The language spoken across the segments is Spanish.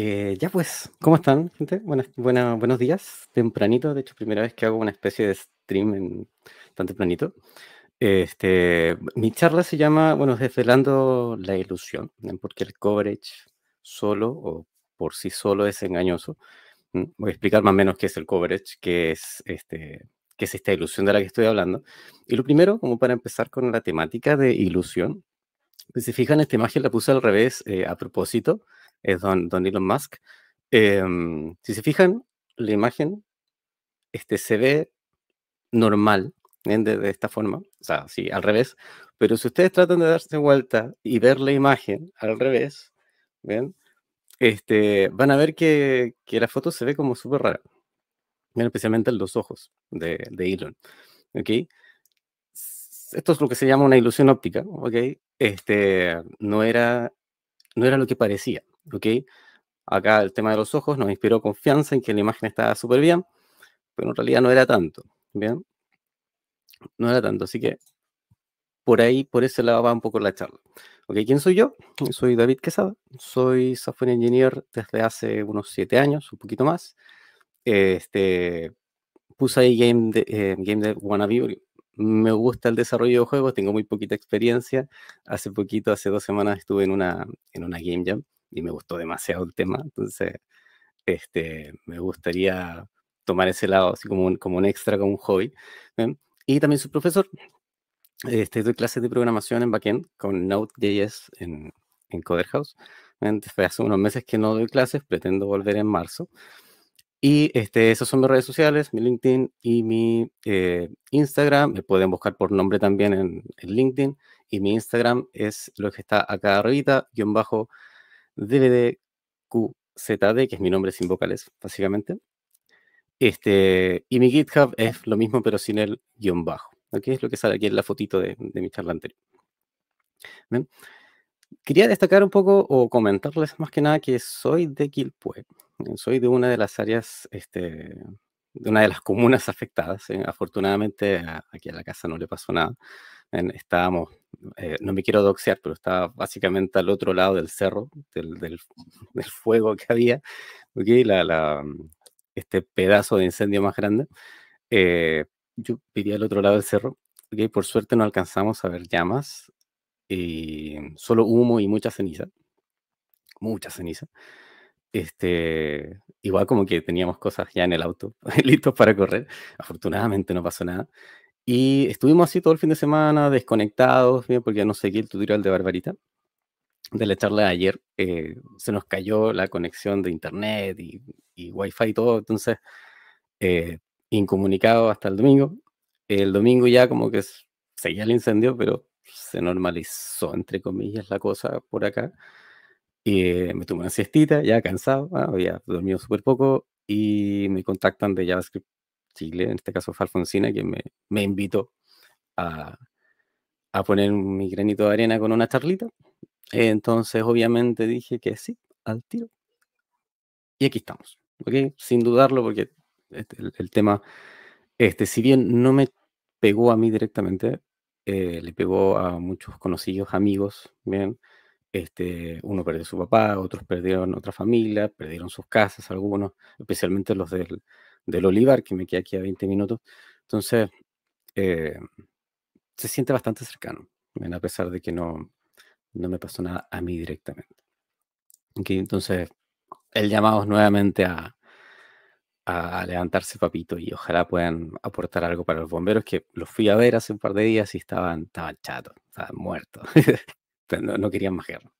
Eh, ya pues, ¿cómo están, gente? Buenas, buenos días, tempranito. De hecho, primera vez que hago una especie de stream tan tempranito. Este, mi charla se llama, bueno, desvelando la ilusión, porque el coverage solo o por sí solo es engañoso. Voy a explicar más o menos qué es el coverage, qué es, este, es esta ilusión de la que estoy hablando. Y lo primero, como para empezar con la temática de ilusión, pues, si fijan, esta imagen la puse al revés eh, a propósito es eh, don, don Elon Musk. Em, si se fijan, la imagen este, se ve normal de, esta forma, o sea, sí, al revés, pero si ustedes tratan de darse vuelta y ver la imagen al revés, ven Este, van a ver que, la foto se ve como súper rara, ¿bien? especialmente los ojos de, de Elon. ¿okay? Esto es lo que se llama una ilusión óptica, ¿ok? Este, no, era, no era lo que parecía. ¿ok? Acá el tema de los ojos nos inspiró confianza en que la imagen estaba súper bien, pero en realidad no era tanto, ¿bien? No era tanto, así que por ahí, por eso lado va un poco la charla. ¿Ok? ¿Quién soy yo? Soy David Quesada, soy software engineer desde hace unos 7 años, un poquito más. Este, puse ahí Game, de, eh, game de Wannabe, me gusta el desarrollo de juegos, tengo muy poquita experiencia. Hace poquito, hace dos semanas, estuve en una, en una Game Jam y me gustó demasiado el tema. Entonces, este, me gustaría tomar ese lado así como un, como un extra, como un hobby. Y también soy profesor. Este, doy clases de programación en backend con Node.js en, en Coderhouse. después hace unos meses que no doy clases, pretendo volver en marzo. Y este, esas son mis redes sociales, mi LinkedIn y mi eh, Instagram. Me pueden buscar por nombre también en, en, LinkedIn. Y mi Instagram es lo que está acá arriba, guión bajo dvdqzd, que es mi nombre sin vocales, básicamente. Este, y mi GitHub es lo mismo, pero sin el guión bajo. aquí Es lo que sale aquí en la fotito de, de mi charla anterior. Quería destacar un poco o comentarles más que nada que soy de Quilpue. Eh, soy de una de las áreas, este, de una de las comunas afectadas. Eh, afortunadamente, aquí a la casa no le pasó nada estábamos, eh, no me quiero doxear, pero estaba básicamente al otro lado del cerro, del, del, fuego que había, la, la, este pedazo de incendio más grande. Eh, yo vivía al otro lado del cerro, y por suerte no alcanzamos a ver llamas, y solo humo y mucha ceniza, mucha ceniza. Este, igual como que teníamos cosas ya en el auto, listos para correr. Afortunadamente no pasó nada. Y estuvimos así todo el fin de semana, desconectados, porque porque no seguí el tutorial de Barbarita, de la charla de ayer. Eh, se nos cayó la conexión de internet y, wifi y todo, entonces eh, incomunicado hasta el domingo. El domingo ya como que seguía el incendio, pero se normalizó, entre comillas, la cosa por acá. Y eh, me tomé una siestita, ya cansado, ah, había dormido súper poco, y me contactan de JavaScript en este caso fue que me, me invitó a, a, poner mi granito de arena con una charlita. Entonces, obviamente dije que sí, al tiro. Y aquí estamos, Sin dudarlo, porque este, el, tema, este, si bien no me pegó a mí directamente, eh, le pegó a muchos conocidos, amigos, ¿bien? Este, uno perdió su papá, otros perdieron otra familia, perdieron sus casas, algunos, especialmente los del, del olivar, que me queda aquí a 20 minutos. Entonces, eh, se siente bastante cercano, a pesar de que no, no me pasó nada a mí directamente. entonces, el llamado nuevamente a, a levantarse papito y ojalá puedan aportar algo para los bomberos, que los fui a ver hace un par de días y estaban, estaban chatos, estaban muertos, no, querían más guerra.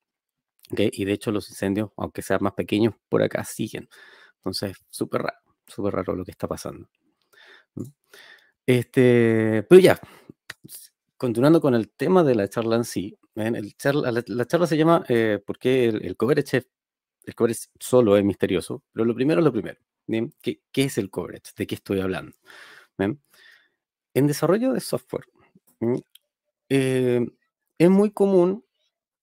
Y de hecho los incendios, aunque sean más pequeños, por acá siguen. Entonces, súper raro súper raro lo que está pasando. Este, pero ya, continuando con el tema de la charla en sí, la, charla se llama eh, ¿Por qué el, el coverage, el coverage solo es misterioso? Pero lo primero es lo primero. ¿Qué, es el coverage? ¿De qué estoy hablando? En desarrollo de software, eh, es muy común,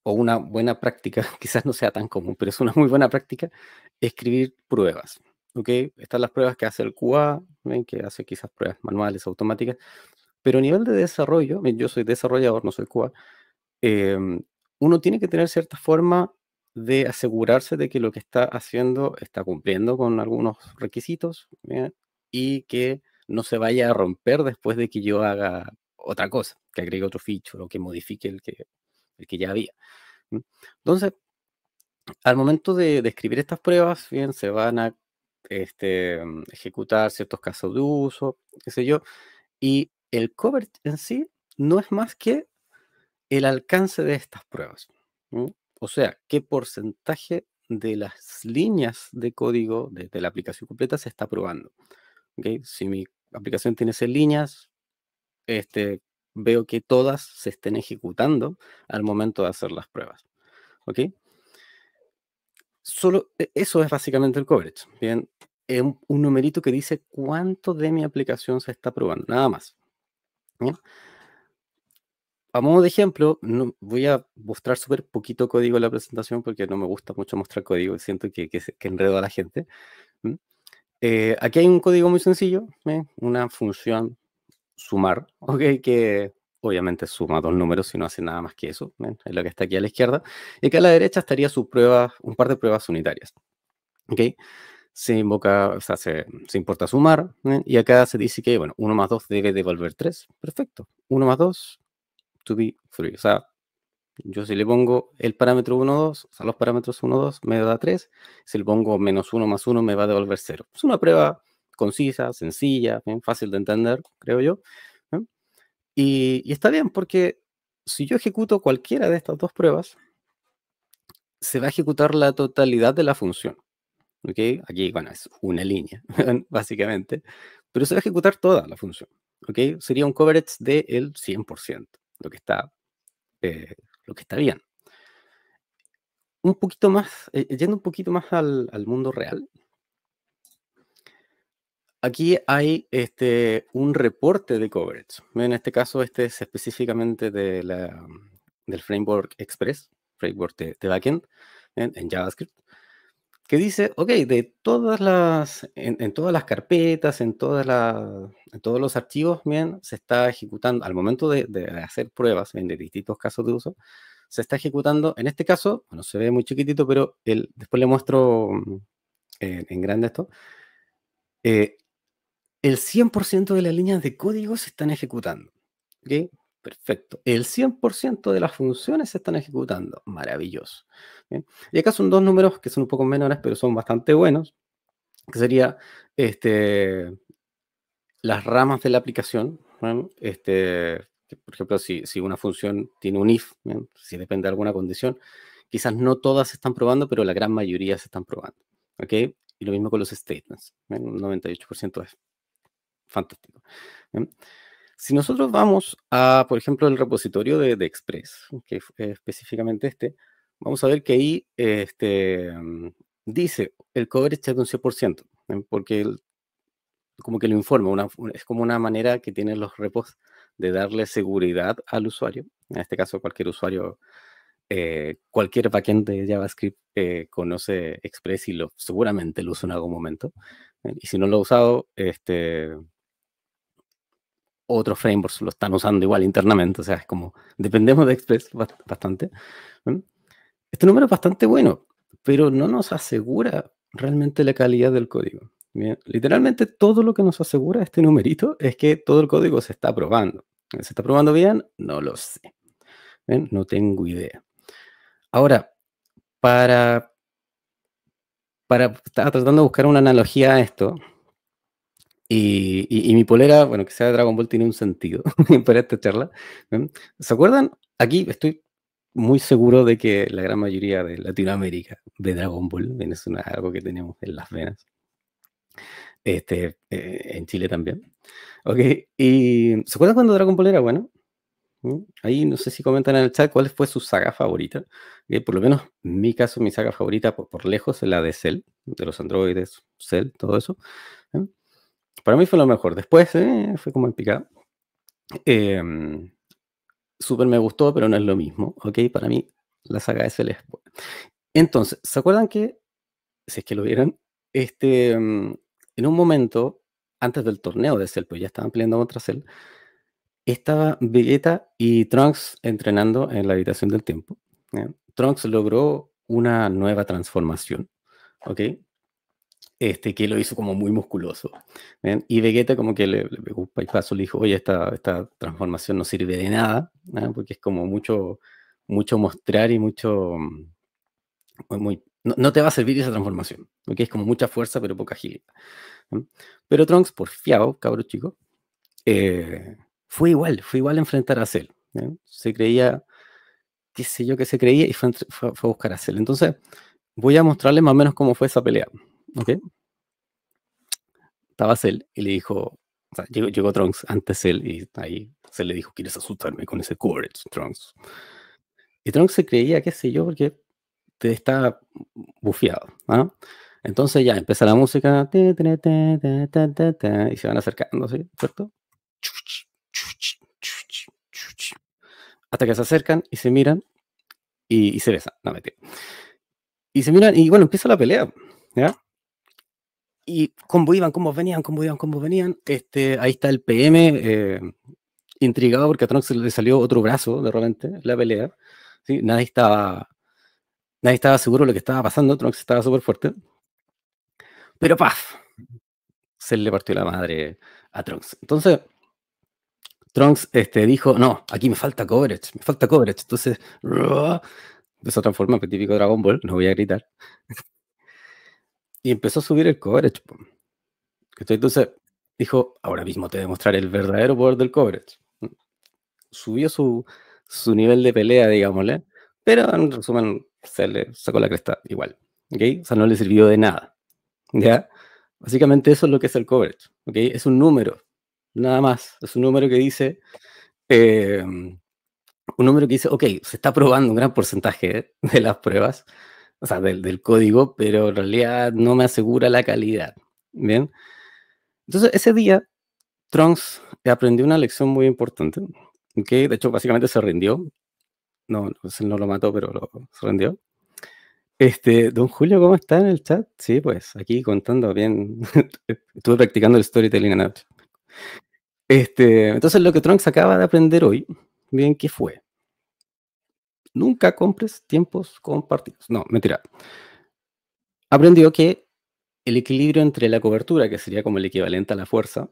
o una buena práctica, quizás no sea tan común, pero es una muy buena práctica, escribir pruebas. Están las pruebas que hace el QA, ¿ven? que hace quizás pruebas manuales, automáticas, pero a nivel de desarrollo, yo soy desarrollador, no soy QA, em, uno tiene que tener cierta forma de asegurarse de que lo que está haciendo está cumpliendo con algunos requisitos y que no se vaya a romper después de que yo haga otra cosa, que agregue otro feature o que modifique el que, el que ya había. Entonces, al momento de, de escribir estas pruebas, bien, se van a este, mm, ejecutar ciertos casos de uso, qué sé yo. Y el cover en sí no es más que el alcance de estas pruebas. O sea, qué porcentaje de las líneas de código de la aplicación completa se está probando. ¿okay? Si mi aplicación tiene seis líneas, este, veo que todas se estén ejecutando al momento de hacer las pruebas. ¿okay? solo e, eso es básicamente el coverage. Bien, es un, numerito que dice cuánto de mi aplicación se está probando, nada más. A modo de ejemplo, no, voy a mostrar súper poquito código en la presentación porque no me gusta mucho mostrar código, siento que, enredo a la gente. Eh, aquí hay un código muy sencillo, una función sumar, ¿ok? que obviamente suma dos números y no hace nada más que eso, ¿ven? es lo que está aquí a la izquierda, y acá a la derecha estaría su prueba, un par de pruebas unitarias. Se invoca, se, importa sumar, ¿eh? y acá se dice que, bueno, 1 más 2 debe devolver 3, perfecto, 1 más 2, to be 3, o sea, yo si le pongo el parámetro 1, 2, o sea, los parámetros 1, 2, me da 3, si le pongo menos 1 más 1, me va a devolver 0. Es una prueba concisa, sencilla, fácil de entender, creo yo, y, está bien, porque si yo ejecuto cualquiera de estas dos pruebas, se va a ejecutar la totalidad de la función. ¿ok? Aquí, bueno, es una línea, básicamente, pero se va a ejecutar toda la función, ¿ok? Sería un coverage del 100%, lo que está, eh, lo que está bien. Un poquito más, eh, yendo un poquito más al mundo real, Aquí hay este, un reporte de coverage. En este caso, este es específicamente de del framework Express, framework de, backend en, JavaScript, que dice, ok, de todas las, en, todas las carpetas, en, todas la, todos los archivos, bien, se está ejecutando, al momento de, hacer pruebas en de distintos casos de uso, se está ejecutando, en este caso, bueno, se ve muy chiquitito, pero el, después le muestro mm, en grande esto, eh, el 100% de las líneas de código se están ejecutando. ¿Ok? Perfecto. El 100% de las funciones se están ejecutando. Maravilloso. Y acá son dos números que son un poco menores, pero son bastante buenos, que sería este, las ramas de la aplicación. Este, por ejemplo, si, una función tiene un if, si depende de alguna condición, quizás no todas se están probando, pero la gran mayoría se están probando. ¿ok? Y lo mismo con los statements. Un 98% es fantástico. Si nosotros vamos a, por ejemplo, el repositorio de, Express, que es eh, específicamente este, vamos a ver que ahí este, mm, dice el coverage es de un 100%, porque como que lo informa, es como una manera que tienen los repos de darle seguridad al usuario, en este caso cualquier usuario, eh, cualquier paquete de JavaScript eh, conoce Express y lo, seguramente lo usa en algún momento, y si no lo ha usado, este, otros frameworks lo están usando igual internamente, o sea, es como, dependemos de Express bastante. Este número es bastante bueno, pero no nos asegura realmente la calidad del código. Bien, literalmente todo lo que nos asegura este numerito es que todo el código se está probando. ¿Se está probando bien? No lo sé. no tengo idea. Ahora, para, para, estaba tratando de buscar una analogía a esto, y, mi polera, bueno, que sea de Dragon Ball tiene un sentido para esta charla. ¿Se acuerdan? Aquí estoy muy seguro de que la gran mayoría de Latinoamérica ve Dragon Ball. es algo que tenemos en las venas. Este, eh, en Chile también. Ok, y ¿se acuerdan cuando Dragon Ball era bueno? Ahí no sé si comentan en el chat cuál fue su saga favorita. Eh, por lo menos en mi caso, mi saga favorita por, por lejos es la de Cell, de los androides, Cell, todo eso para mí fue lo mejor. Después eh, fue como el picado. Em, súper me gustó, pero no es lo mismo. Ok, para mí la saga de el es Entonces, ¿se acuerdan que, si es que lo vieron, este, em, en un momento, antes del torneo de Cell, pues ya estaban peleando contra Cell, estaba Vegeta y Trunks entrenando en la habitación del tiempo. Trunks logró una nueva transformación, ¿ok? Este, que lo hizo como muy musculoso. Y Vegeta como que le, le pegó un su le dijo, oye, esta, esta transformación no sirve de nada, ¿eh? porque es como mucho, mucho mostrar y mucho... Muy, no, te va a servir esa transformación, porque es como mucha fuerza pero poca agilidad. Pero Trunks, por fiado, cabro chico, eh, fue igual, fue igual a enfrentar a Cell. ¿eh? Se creía, qué sé yo, que se creía y fue, a buscar a Cell. Entonces, voy a mostrarles más o menos cómo fue esa pelea. ¿ok? Estaba Cell y le dijo, llegó, Trunks antes él y ahí se le dijo, ¿quieres asustarme con ese coverage, Trunks? Y Trunks se creía, qué sé yo, porque te está bufiado, ¿ah? Entonces ya empieza la música y se van acercando, ¿Cierto? Hasta que se acercan y se miran y, se besan, Y se miran y bueno, empieza la pelea, ¿ya? y cómo iban, cómo venían, cómo iban, cómo venían. Este, ahí está el PM, eh, intrigado porque a Trunks le salió otro brazo de repente, la pelea. ¿sí? Nadie, estaba, nadie estaba seguro de lo que estaba pasando, Trunks estaba súper fuerte. Pero ¡paf! Se le partió la madre a Trunks. Entonces, Trunks este, dijo, no, aquí me falta coverage, me falta coverage. Entonces, de esa otra forma, pues, típico Dragon Ball, no voy a gritar y empezó a subir el coverage. Entonces dijo, ahora mismo te demostraré el verdadero poder del coverage. Subió su, su nivel de pelea, digámosle, pero en resumen se le sacó la cresta igual. O sea, no le sirvió de nada. ¿ya? Básicamente eso es lo que es el coverage. Es un número, nada más. Es un número que dice... Eh, un número que dice, ok, se está probando un gran porcentaje de las pruebas, o sea, del, código, pero en realidad no me asegura la calidad. Bien. Entonces, ese día, Trunks aprendió una lección muy importante, que de hecho básicamente se rindió. No, no lo mató, pero lo, se rindió. Este, don Julio, ¿cómo está en el chat? Sí, pues aquí contando bien. Estuve practicando el storytelling en Este, entonces, lo que Trunks acaba de aprender hoy, bien, ¿qué fue? nunca compres tiempos compartidos. No, mentira. Aprendió que el equilibrio entre la cobertura, que sería como el equivalente a la fuerza,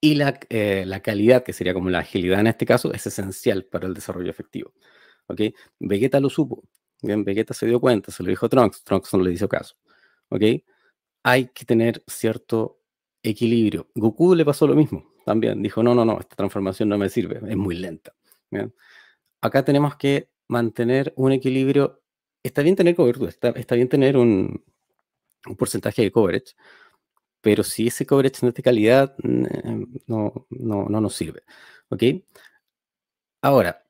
y eh, la, calidad, que sería como la agilidad en este caso, es esencial para el desarrollo efectivo. ¿Ok? Vegeta lo supo. Bien, Vegeta se dio cuenta, se lo dijo Trunks. Trunks no le hizo caso. ¿Ok? Hay que tener cierto equilibrio. Goku le pasó lo mismo también. Dijo, no, no, no, esta transformación no me sirve, es muy lenta acá tenemos que mantener un equilibrio. Está bien tener cobertura, está, bien tener un, porcentaje de coverage, pero si ese coverage no es de calidad, em, no, no, no nos sirve. ¿Ok? Ahora,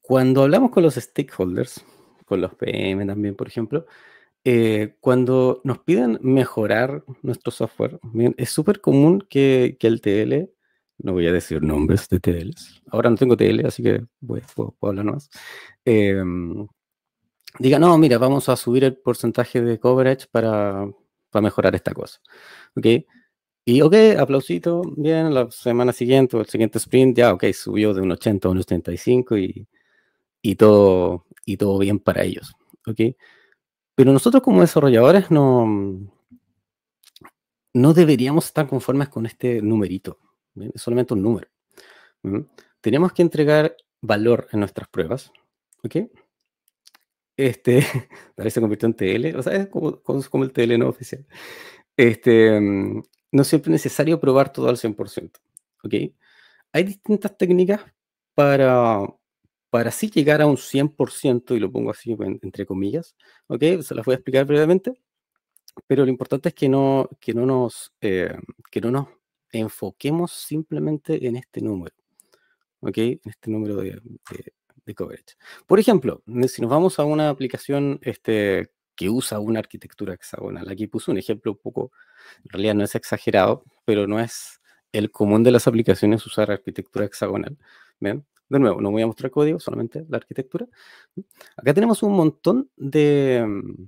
cuando hablamos con los stakeholders, con los PM también, por ejemplo, eh, cuando nos piden mejorar nuestro software, es súper común que, que, el TL no voy a decir nombres de TLs. Ahora no tengo TL, así que pues, puedo, hablar más. Em, diga, no, mira, vamos a subir el porcentaje de coverage para, mejorar esta cosa. ¿Ok? Y ok, aplausito, bien, la semana siguiente o el siguiente sprint, ya, ok, subió de un 80 a un 85 y, y, todo, y todo bien para ellos. ¿Ok? Pero nosotros como desarrolladores no, no deberíamos estar conformes con este numerito. Es solamente un número. Tenemos que entregar valor en nuestras pruebas. ¿Ok? Este, parece se convirtió en TL, o sea, es como, el TL no oficial. Este, mm, no siempre es necesario probar todo al 100%. ¿Ok? Hay distintas técnicas para, para así llegar a un 100%, y lo pongo así entre comillas, ¿ok? Se las voy a explicar brevemente, pero lo importante es que no, que no, nos, eh, que no nos enfoquemos simplemente en este número, ¿ok? En este número de, coverage. Por ejemplo, si nos vamos a una aplicación este, que usa una arquitectura hexagonal, aquí puse un ejemplo un poco, en realidad no es exagerado, pero no es el común de las aplicaciones usar arquitectura hexagonal, ¿ven? De nuevo, no voy a mostrar código, solamente la arquitectura. Acá tenemos un montón de... Mm,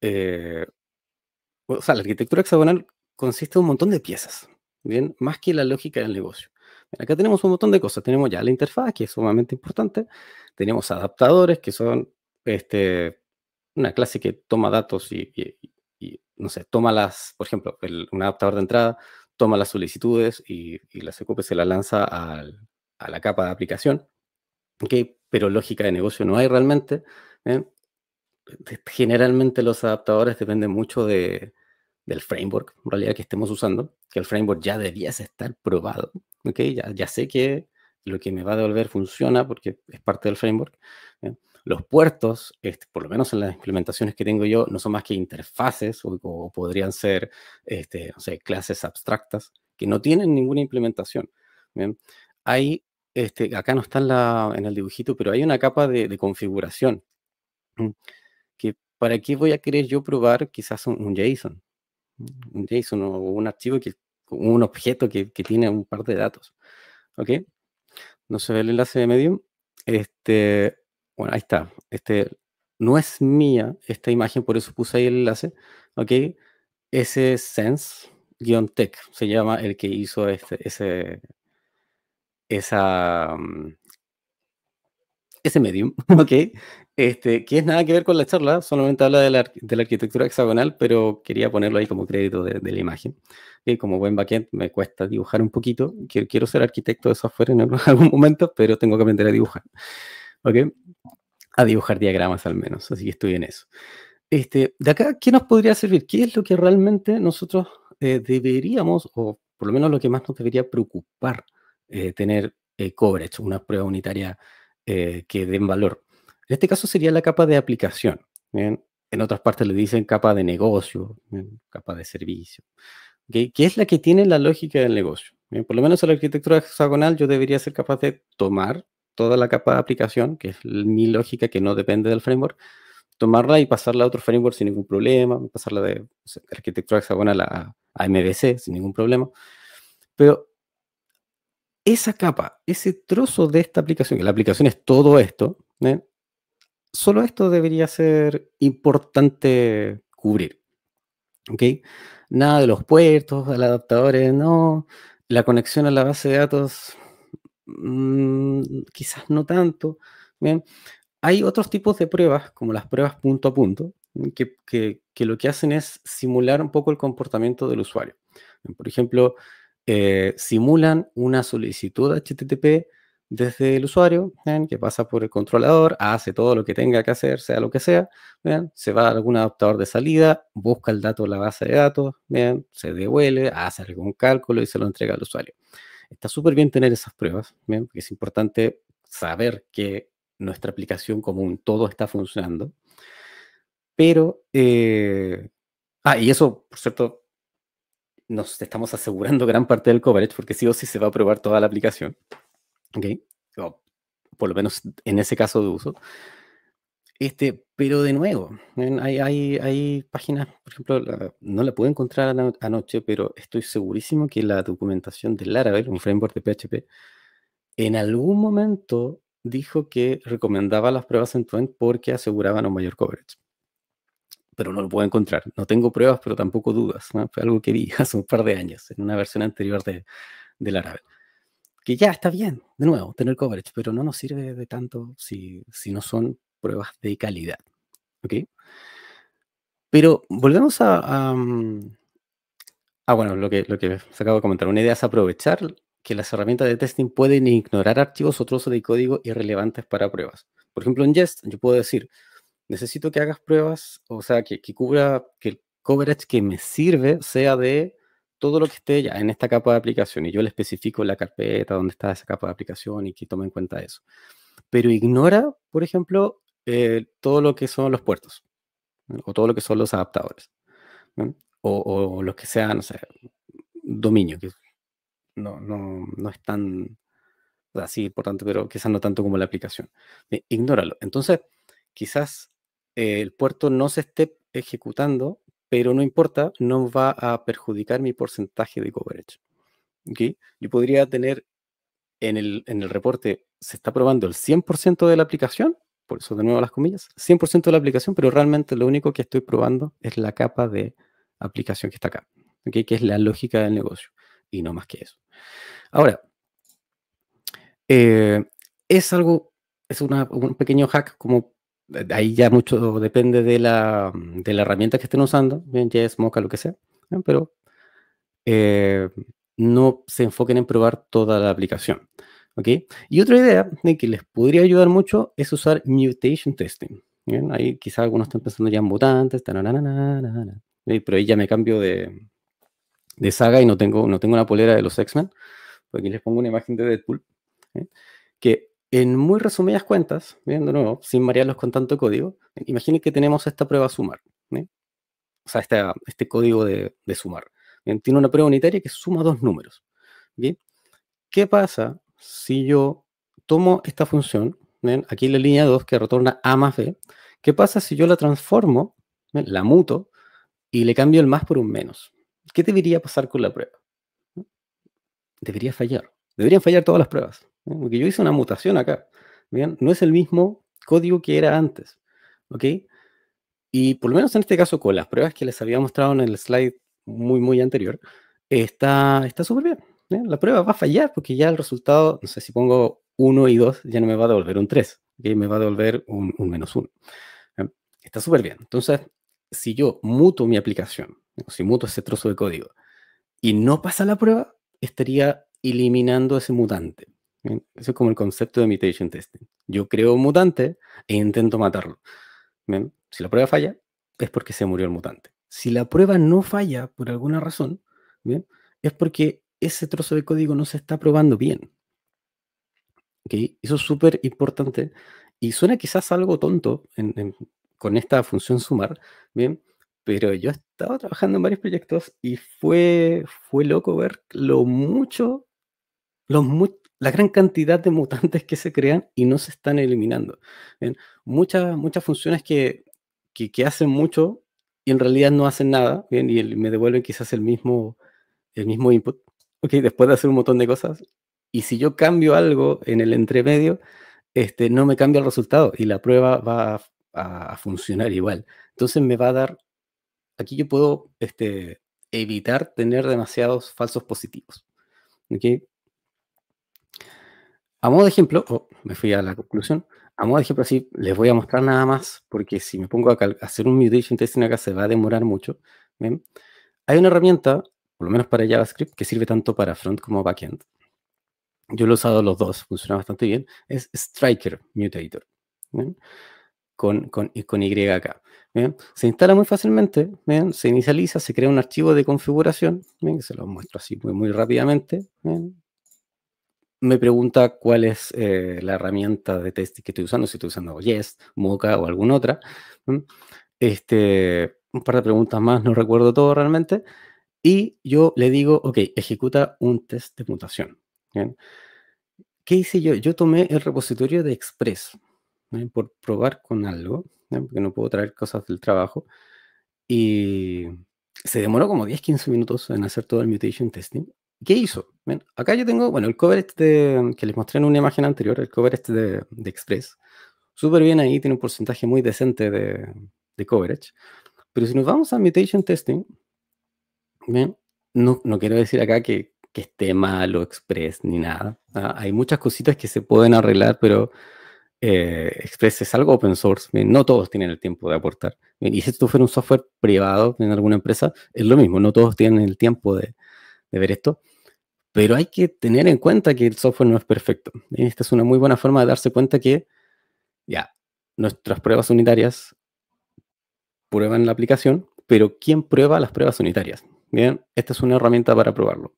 eh, o sea, la arquitectura hexagonal consiste en un montón de piezas, ¿bien? Más que la lógica del negocio. Acá tenemos un montón de cosas. Tenemos ya la interfaz, que es sumamente importante. Tenemos adaptadores, que son este, una clase que toma datos y, no sé, toma las, por ejemplo, un adaptador de entrada, toma las solicitudes y, y las y se las lanza a la capa de aplicación. Pero lógica de negocio no hay realmente. Generalmente los adaptadores dependen mucho de, del framework, en realidad, que estemos usando, que el framework ya debiese estar probado, ¿ok? Ya, ya sé que lo que me va a devolver funciona porque es parte del framework. Los puertos, este, por lo menos en las implementaciones que tengo yo, no son más que interfaces o, podrían ser este, clases abstractas que no tienen ninguna implementación. Hay, este, acá no está en, la, en, el dibujito, pero hay una capa de, configuración. Que ¿Para qué voy a querer yo probar quizás un JSON? un un archivo, que, un objeto que, tiene un par de datos. ¿Ok? No se ve el enlace de medio Este, bueno, ahí está. Este, no es mía esta imagen, por eso puse ahí el enlace. ¿Ok? Ese sense-tech se llama el que hizo este, ese, esa... Mm, ese medium, ¿ok? Este, que es nada que ver con la charla, solamente habla de la, de la arquitectura hexagonal, pero quería ponerlo ahí como crédito de, la imagen. Y como buen backend me cuesta dibujar un poquito, quiero, quiero ser arquitecto de software en algún momento, pero tengo que aprender a dibujar, ¿ok? A dibujar diagramas al menos, así que estoy en eso. Este, de acá, ¿qué nos podría servir? ¿Qué es lo que realmente nosotros eh, deberíamos, o por lo menos lo que más nos debería preocupar, eh, tener cobre eh, coverage, una prueba unitaria? Eh, que den valor. En este caso sería la capa de aplicación. En otras partes le dicen capa de negocio, capa de servicio, que es la que tiene la lógica del negocio. Por lo menos en la arquitectura hexagonal yo debería ser capaz de tomar toda la capa de aplicación, que es mi lógica que no depende del framework, tomarla y pasarla a otro framework sin ningún problema, pasarla de, arquitectura hexagonal a, a MVC sin ningún problema. Pero esa capa, ese trozo de esta aplicación, que la aplicación es todo esto, ¿eh? solo esto debería ser importante cubrir. okay Nada de los puertos, de los adaptadores, no. La conexión a la base de datos, mm, quizás no tanto. Hay otros tipos de pruebas, como las pruebas punto a punto, ¿eh? que lo que hacen es simular un poco el comportamiento del usuario. Por ejemplo, eh, simulan una solicitud HTTP desde el usuario, que pasa por el controlador, hace todo lo que tenga que hacer, sea lo que sea, se va a algún adaptador de salida, busca el dato en la base de datos, se devuelve, hace algún cálculo y se lo entrega al usuario. Está súper bien tener esas pruebas, porque es importante saber que nuestra aplicación común, todo está funcionando. Pero, eh, ah, y eso, por cierto, nos estamos asegurando gran parte del coverage porque sí o sí se va a probar toda la aplicación. por lo menos en ese caso de uso. Este, pero de nuevo, hay, hay, páginas, por ejemplo, no la pude encontrar anoche, pero estoy segurísimo que la documentación de Laravel, un framework de PHP, en algún momento dijo que recomendaba las pruebas en Twent porque aseguraban un mayor coverage pero no lo puedo encontrar. No tengo pruebas, pero tampoco dudas. Fue algo que vi hace un par de años en una versión anterior de, de Laravel. Que ya está bien, de nuevo, tener coverage, pero no nos sirve de tanto si, si no son pruebas de calidad. ¿Ok? Pero volvemos a, a, mm, ah, bueno, lo que, lo que se acabo de comentar. Una idea es aprovechar que las herramientas de testing pueden ignorar archivos o trozos de código irrelevantes para pruebas. Por ejemplo, en Jest yo puedo decir, necesito que hagas pruebas, o sea, que, cubra, que el coverage que me sirve sea de todo lo que esté ya en esta capa de aplicación. Y yo le especifico la carpeta donde está esa capa de aplicación y que tome en cuenta eso. Pero ignora, por ejemplo, eh, todo lo que son los puertos o todo lo que son los adaptadores. O, los que sean, no sé, dominio, que no, no, no es tan así importante, pero quizás no tanto como la aplicación. Eh, ignóralo. Entonces, quizás el puerto no se esté ejecutando, pero no importa, no va a perjudicar mi porcentaje de coverage. ¿Okay? Yo podría tener en el, reporte, se está probando el 100% de la aplicación, por eso de nuevo las comillas, 100% de la aplicación, pero realmente lo único que estoy probando es la capa de aplicación que está acá, que es la lógica del negocio, y no más que eso. Ahora, eh, es algo, es un pequeño hack como ahí ya mucho depende de la, de herramienta que estén usando, bien, es Mocha, lo que sea, pero eh, no se enfoquen en probar toda la aplicación. okay Y otra idea que les podría ayudar mucho es usar mutation testing. Ahí quizás algunos están pensando ya en mutantes, pero ahí ya me cambio de, saga y no tengo, no tengo una polera de los X-Men. Aquí les pongo una imagen de Deadpool. Que en muy resumidas cuentas, bien, de nuevo, sin marearlos con tanto código, imaginen que tenemos esta prueba sumar, o sea, este, código de, sumar. tiene una prueba unitaria que suma dos números. ¿bien? ¿Qué pasa si yo tomo esta función, aquí aquí la línea 2 que retorna A más B, ¿qué pasa si yo la transformo, la muto y le cambio el más por un menos? ¿Qué debería pasar con la prueba? Debería fallar. Deberían fallar todas las pruebas porque yo hice una mutación acá, ¿bien? No es el mismo código que era antes, ¿ok? Y por lo menos en este caso, con las pruebas que les había mostrado en el slide muy, muy anterior, está súper bien. La prueba va a fallar porque ya el resultado, no sé si pongo 1 y 2, ya no me va a devolver un 3, me va a devolver un, menos 1. Está súper bien. Entonces, si yo muto mi aplicación, si muto ese trozo de código, y no pasa la prueba, estaría eliminando ese mutante. ¿eh? Eso es como el concepto de mutation testing. Yo creo mutante e intento matarlo. Si la prueba falla, es porque se murió el mutante. Si la prueba no falla por alguna razón, es porque ese trozo de código no se está probando bien. ¿Okay? Eso es súper importante y suena quizás algo tonto con esta función sumar, ¿bien? pero yo he estado trabajando en varios proyectos y fue, fue loco ver lo mucho, los, mucho la gran cantidad de mutantes que se crean y no se están eliminando. Muchas, muchas funciones que, que, hacen mucho y en realidad no hacen nada, ¿bien? y me devuelven quizás el mismo, el mismo input, después de hacer un montón de cosas. Y si yo cambio algo en el entremedio, este, no me cambia el resultado y la prueba va a, funcionar igual. Entonces me va a dar, aquí yo puedo este, evitar tener demasiados falsos positivos. ¿okay? A modo de ejemplo, me fui a la conclusión, a modo de ejemplo así, les voy a mostrar nada más, porque si me pongo a, hacer un mutation testing acá se va a demorar mucho. Hay una herramienta, por lo menos para JavaScript, que sirve tanto para front como backend. Yo lo he usado los dos, funciona bastante bien. Es Striker Mutator. Con, Y acá. Se instala muy fácilmente, se inicializa, se crea un archivo de configuración, que se lo muestro así muy, muy rápidamente. ¿bien? me pregunta cuál es eh, la herramienta de testing que estoy usando, si estoy usando Jest, Mocha o alguna otra. Este, un par de preguntas más, no recuerdo todo realmente. Y yo le digo, ok, ejecuta un test de mutación. ¿Qué hice yo? Yo tomé el repositorio de Express por probar con algo, porque no puedo traer cosas del trabajo. Y se demoró como 10-15 minutos en hacer todo el mutation testing. ¿Qué hizo? acá yo tengo, bueno, el cover este que les mostré en una imagen anterior, el cover este de, Express. Súper bien ahí, tiene un porcentaje muy decente de, coverage. Pero si nos vamos a mutation testing, no, quiero decir acá que, esté malo Express ni nada. ¿ah? hay muchas cositas que se pueden arreglar, pero eh, Express es algo open source. no todos tienen el tiempo de aportar. y si esto fuera un software privado en alguna empresa, es lo mismo. No todos tienen el tiempo de, de ver esto pero hay que tener en cuenta que el software no es perfecto. esta es una muy buena forma de darse cuenta que ya, nuestras pruebas unitarias prueban la aplicación, pero ¿quién prueba las pruebas unitarias? Bien, esta es una herramienta para probarlo.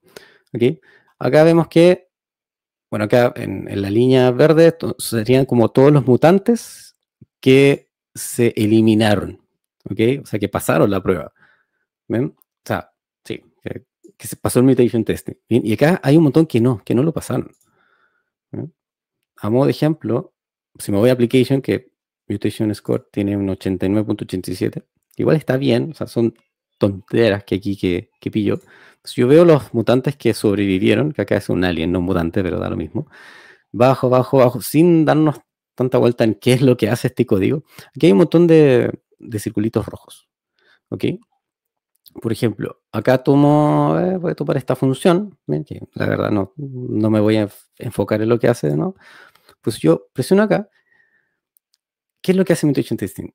¿Okay? Acá vemos que, bueno, acá en, la línea verde serían como todos los mutantes que se eliminaron, ¿ok? O sea, que pasaron la prueba. ¿Ven? O sea, que se pasó el mutation testing. y acá hay un montón que no, que no lo pasaron. A modo de ejemplo, si me voy a application, que mutation score tiene un 89.87, igual está bien, o sea, son tonteras que aquí que, que pillo. Si yo veo los mutantes que sobrevivieron, que acá es un alien, no mutante, pero da lo mismo, bajo, bajo, bajo, sin darnos tanta vuelta en qué es lo que hace este código, aquí hay un montón de, de circulitos rojos. ¿Ok? por ejemplo, acá tomo, para eh, voy esta función, que la verdad no, no me voy a enfocar en lo que hace, ¿no? Pues yo presiono acá. ¿Qué es lo que hace mutation testing?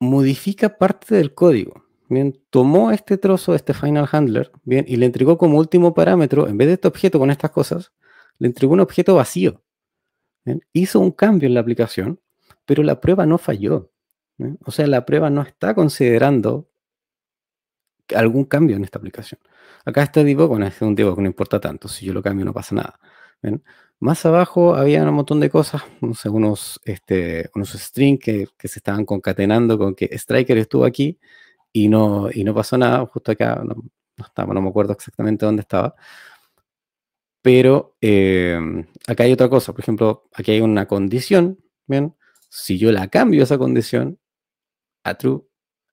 Modifica parte del código. Bien, tomó este trozo, este final handler, bien, y le entregó como último parámetro, en vez de este objeto con estas cosas, le entregó un objeto vacío. hizo un cambio en la aplicación, pero la prueba no falló. O sea, la prueba no está considerando algún cambio en esta aplicación. Acá este divo bueno, este es un que no importa tanto, si yo lo cambio no pasa nada. ¿ven? Más abajo había un montón de cosas, no unos, este, unos strings que, se estaban concatenando con que Striker estuvo aquí y no, no pasó nada, justo acá, no, estaba, no me acuerdo exactamente dónde estaba. Pero eh, acá hay otra cosa, por ejemplo, aquí hay una condición, ¿bien? Si yo la cambio esa condición a true,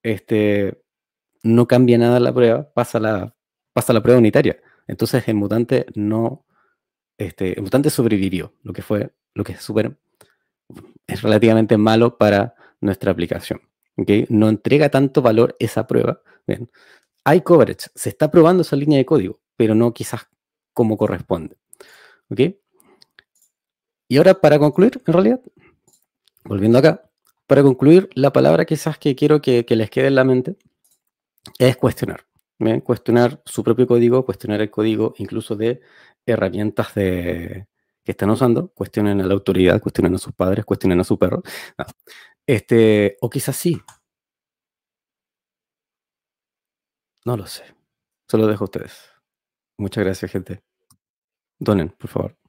este, no cambia nada la prueba, pasa la, pasa la prueba unitaria. Entonces el mutante no, este, mutante sobrevivió, lo que fue, lo que es es relativamente malo para nuestra aplicación. No entrega tanto valor esa prueba. Hay coverage, se está probando esa línea de código, pero no quizás como corresponde. ok Y ahora para concluir, en realidad, volviendo acá, para concluir, la palabra quizás que quiero que, que les quede en la mente es cuestionar. ¿bien? ¿eh? Cuestionar su propio código, cuestionar el código incluso de herramientas que están usando, cuestionen a la autoridad, cuestionen a sus padres, cuestionen a su perro. Este, o quizás sí. No lo sé. Se lo dejo a ustedes. Muchas gracias, gente. Donen, por favor.